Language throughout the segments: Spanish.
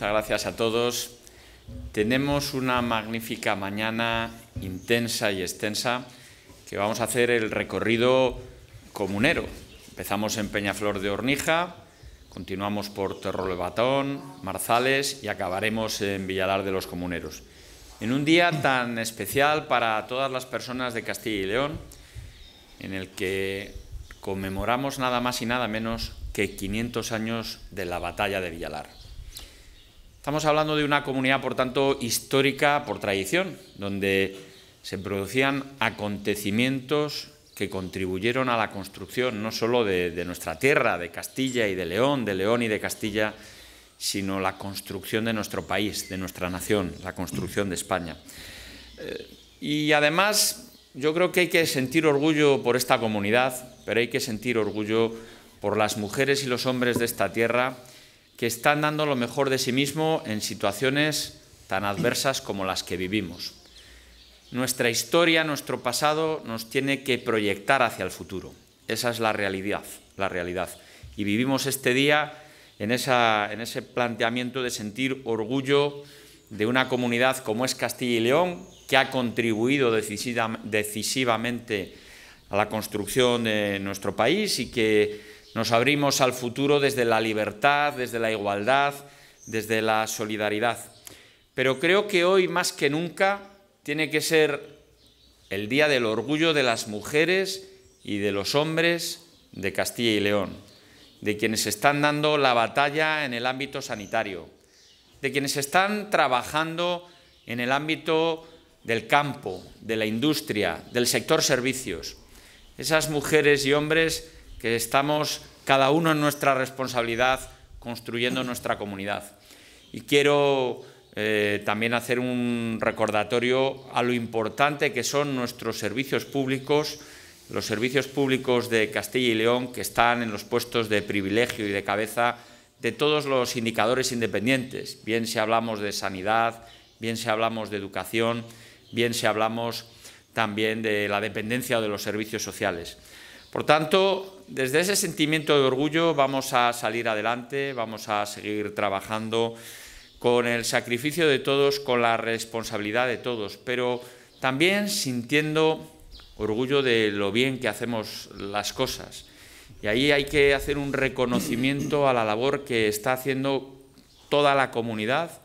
Muchas gracias a todos. Tenemos una magnífica mañana intensa y extensa que vamos a hacer el recorrido comunero. Empezamos en Peñaflor de Hornija, continuamos por Terrol Batón, Marzales y acabaremos en Villalar de los Comuneros. En un día tan especial para todas las personas de Castilla y León, en el que conmemoramos nada más y nada menos que 500 años de la batalla de Villalar. Estamos hablando de una comunidad, por tanto, histórica por tradición, donde se producían acontecimientos que contribuyeron a la construcción no solo de, nuestra tierra, de Castilla y de León, de León y de Castilla, sino la construcción de nuestro país, de nuestra nación, la construcción de España. Eh, y además, yo creo que hay que sentir orgullo por esta comunidad, pero hay que sentir orgullo por las mujeres y los hombres de esta tierra que están dando lo mejor de sí mismo en situaciones tan adversas como las que vivimos. Nuestra historia, nuestro pasado nos tiene que proyectar hacia el futuro. Esa es la realidad, la realidad. Y vivimos este día en, ese planteamiento de sentir orgullo de una comunidad como es Castilla y León, que ha contribuido decisivamente a la construcción de nuestro país y que nos abrimos al futuro desde la libertad, desde la igualdad, desde la solidaridad. Pero creo que hoy más que nunca tiene que ser el Día del Orgullo de las Mujeres y de los Hombres de Castilla y León, de quienes están dando la batalla en el ámbito sanitario, de quienes están trabajando en el ámbito del campo, de la industria, del sector servicios. Esas mujeres y hombres que estamos cada uno en nuestra responsabilidad construyendo nuestra comunidad. Y quiero eh, también hacer un recordatorio a lo importante que son nuestros servicios públicos, los servicios públicos de Castilla y León, que están en los puestos de privilegio y de cabeza de todos los indicadores independientes, bien si hablamos de sanidad, bien si hablamos de educación, bien si hablamos también de la dependencia de los servicios sociales. Por tanto, desde ese sentimiento de orgullo vamos a salir adelante, vamos a seguir trabajando con el sacrificio de todos, con la responsabilidad de todos, pero también sintiendo orgullo de lo bien que hacemos las cosas. Y ahí hay que hacer un reconocimiento a la labor que está haciendo toda la comunidad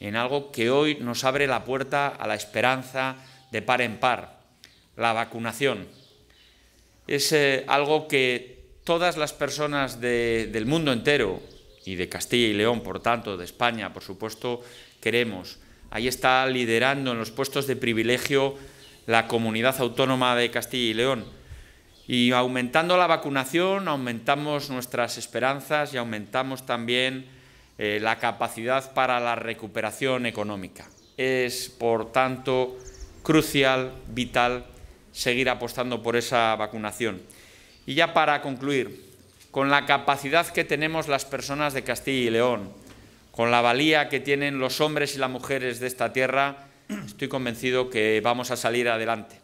en algo que hoy nos abre la puerta a la esperanza de par en par, la vacunación es eh, algo que todas las personas del mundo entero, y de Castilla y León, por tanto, de España, por supuesto, queremos. Ahí está liderando en los puestos de privilegio la comunidad autónoma de Castilla y León. Y aumentando la vacunación, aumentamos nuestras esperanzas y aumentamos también eh, la capacidad para la recuperación económica. Es, por tanto, crucial, vital, seguir apostando por esa vacunación. Y ya para concluir, con la capacidad que tenemos las personas de Castilla y León, con la valía que tienen los hombres y las mujeres de esta tierra, estoy convencido que vamos a salir adelante.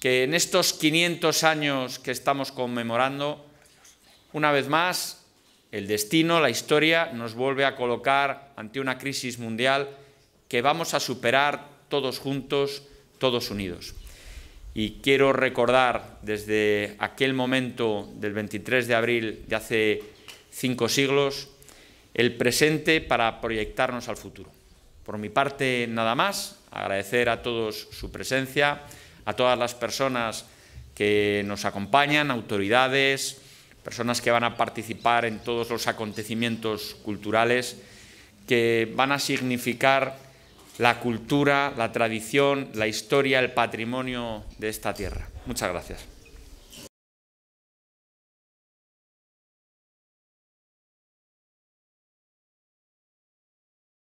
Que en estos 500 años que estamos conmemorando, una vez más, el destino, la historia, nos vuelve a colocar ante una crisis mundial que vamos a superar todos juntos, todos unidos. Y quiero recordar desde aquel momento del 23 de abril de hace cinco siglos el presente para proyectarnos al futuro. Por mi parte, nada más, agradecer a todos su presencia, a todas las personas que nos acompañan, autoridades, personas que van a participar en todos los acontecimientos culturales que van a significar la cultura, la tradición, la historia, el patrimonio de esta tierra. Muchas gracias.